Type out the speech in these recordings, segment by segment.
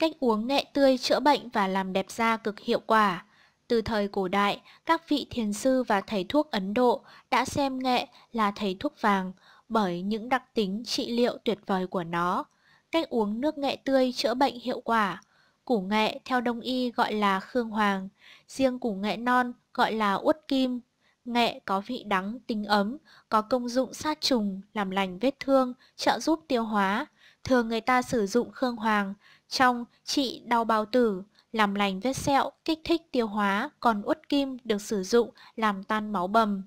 Cách uống nghệ tươi chữa bệnh và làm đẹp da cực hiệu quả. Từ thời cổ đại, các vị thiền sư và thầy thuốc Ấn Độ đã xem nghệ là thầy thuốc vàng bởi những đặc tính trị liệu tuyệt vời của nó. Cách uống nước nghệ tươi chữa bệnh hiệu quả. Củ nghệ theo đông y gọi là khương hoàng, riêng củ nghệ non gọi là uất kim. Nghệ có vị đắng, tính ấm, có công dụng sát trùng, làm lành vết thương, trợ giúp tiêu hóa, thường người ta sử dụng khương hoàng trong trị đau bao tử, làm lành vết sẹo, kích thích tiêu hóa, còn uất kim được sử dụng làm tan máu bầm.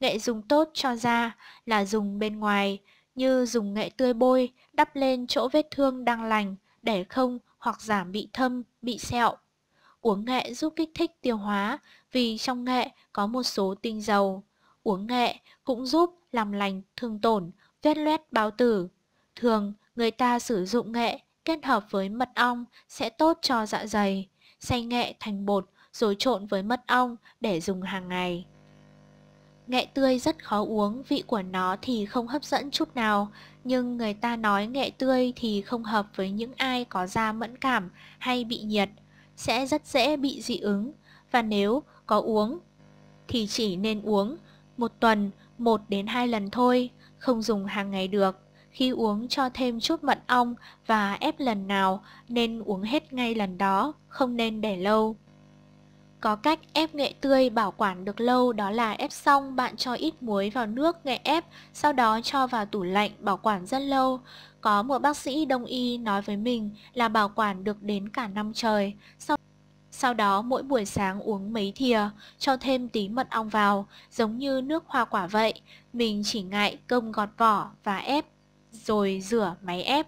Nghệ dùng tốt cho da là dùng bên ngoài, như dùng nghệ tươi bôi, đắp lên chỗ vết thương đang lành để không hoặc giảm bị thâm, bị sẹo. Uống nghệ giúp kích thích tiêu hóa vì trong nghệ có một số tinh dầu. Uống nghệ cũng giúp làm lành thương tổn, vết loét bao tử. Thường Người ta sử dụng nghệ kết hợp với mật ong sẽ tốt cho dạ dày. Xay nghệ thành bột rồi trộn với mật ong để dùng hàng ngày. Nghệ tươi rất khó uống, vị của nó thì không hấp dẫn chút nào, nhưng người ta nói nghệ tươi thì không hợp với những ai có da mẫn cảm hay bị nhiệt, sẽ rất dễ bị dị ứng, và nếu có uống thì chỉ nên uống một tuần 1 đến 2 lần thôi, không dùng hàng ngày được khi uống cho thêm chút mật ong và ép lần nào nên uống hết ngay lần đó, không nên để lâu. Có cách ép nghệ tươi bảo quản được lâu đó là ép xong bạn cho ít muối vào nước nghệ ép, sau đó cho vào tủ lạnh bảo quản rất lâu. Có một bác sĩ đông y nói với mình là bảo quản được đến cả năm trời. Sau sau đó mỗi buổi sáng uống mấy thìa, cho thêm tí mật ong vào, giống như nước hoa quả vậy. Mình chỉ ngại công gọt vỏ và ép rồi rửa máy ép.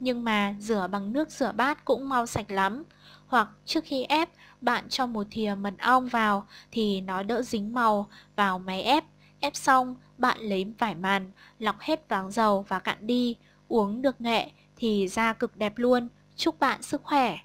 Nhưng mà rửa bằng nước rửa bát cũng mau sạch lắm. Hoặc trước khi ép, bạn cho một thìa mật ong vào thì nó đỡ dính màu vào máy ép. Ép xong, bạn lấy vải màn, lọc hết váng dầu và cạn đi. Uống được nghệ thì da cực đẹp luôn. Chúc bạn sức khỏe!